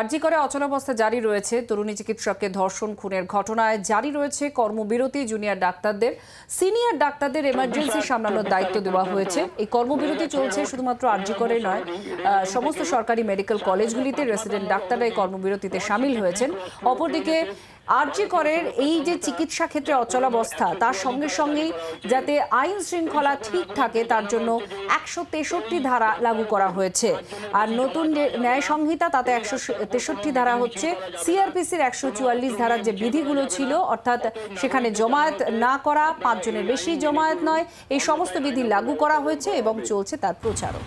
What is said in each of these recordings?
আর্জি করে অচলাবস্থা জারি রয়েছে তরুণী চিকিৎসককে ধর্ষণ খুনের ঘটনায় জারি রয়েছে কর্মবিরতি জুনিয়র ডাক্তারদের সিনিয়র ডাক্তারদের এমার্জেন্সি সামলানোর দায়িত্ব দেওয়া হয়েছে এই কর্মবিরতি চলছে শুধুমাত্র আরজি করে নয় সমস্ত সরকারি মেডিকেল কলেজগুলিতে রেসিডেন্ট ডাক্তাররা এই কর্মবিরতিতে সামিল হয়েছেন অপরদিকে আর আরজি করের এই যে চিকিৎসা ক্ষেত্রে অচলাবস্থা তার সঙ্গে সঙ্গে যাতে আইন শৃঙ্খলা ঠিক থাকে তার জন্য একশো তেষট্টি ধারা লাগু করা হয়েছে আর নতুন যে ন্যায় সংহিতা তাতে একশো তেষট্টি ধারা হচ্ছে সিআরপিসির একশো চুয়াল্লিশ ধারার যে বিধিগুলো ছিল অর্থাৎ সেখানে জমায়েত না করা পাঁচজনের বেশি জমায়েত নয় এই সমস্ত বিধি লাগু করা হয়েছে এবং চলছে তার প্রচারও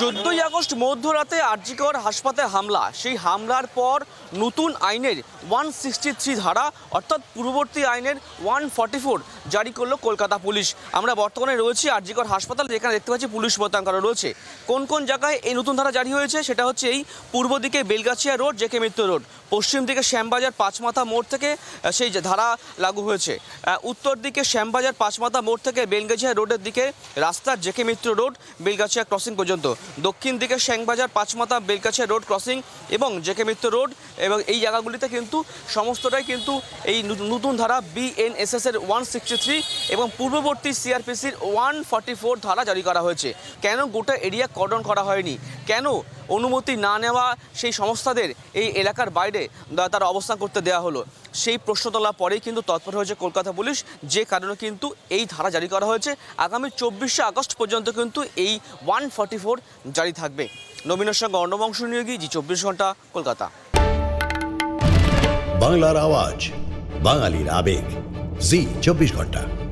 চোদ্দই আগস্ট মধ্যরাতে আরজিকর হাসপাতাল হামলা সেই হামলার পর নতুন আইনের ওয়ান সিক্সটি থ্রি ধারা অর্থাৎ পূর্ববর্তী আইনের ওয়ান ফোর জারি করলো কলকাতা পুলিশ আমরা বর্তমানে রয়েছি আরজিকর হাসপাতাল যেখানে দেখতে পাচ্ছি পুলিশ মোতায়েন করা রয়েছে কোন কোন জায়গায় এই নতুন ধারা জারি হয়েছে সেটা হচ্ছে এই পূর্ব দিকে Belgachia road J K Mitra road পশ্চিম দিকে শ্যামবাজার পাঁচমাথা মোড় থেকে সেই ধারা লাগু হয়েছে উত্তর দিকে শ্যামবাজার পাঁচমাথা মোড় থেকে বেলগাছিয়া রোডের দিকে রাস্তার J K Mitra road Belgachia crossing পর্যন্ত দক্ষিণ দিকে শ্যাংবাজার পাঁচমাথা বেলগাছিয়া রোড ক্রসিং এবং জেকে মিত্র রোড এবং এই জায়গাগুলিতে কিন্তু সমস্তটাই কিন্তু এই নতুন ধারা বিএনএসএস এর ওয়ান সিক্সটি থ্রি এবং পূর্ববর্তী সিআরপিসির ওয়ান ফর্টি ফোর ধারা জারি করা হয়েছে কেন গোটা এরিয়া কর্ডন করা হয়নি কেন অনুমতি না নেওয়া সেই সংস্থাদের এই এলাকার বাইরে তার অবস্থান করতে দেওয়া হলো সেই প্রশ্ন তোলার পরেই কিন্তু তৎপর হয়েছে কলকাতা পুলিশ যে কারণে কিন্তু এই ধারা জারি করা হয়েছে আগামী চব্বিশে আগস্ট পর্যন্ত কিন্তু এই ওয়ান ফর্টি ফোর জারি থাকবে নবীনের সঙ্গে অন্নবংশ নিয়োগী জি চব্বিশ ঘন্টা কলকাতা বাংলার আওয়াজ বাঙালির আবেগ जी चौबीस घंटा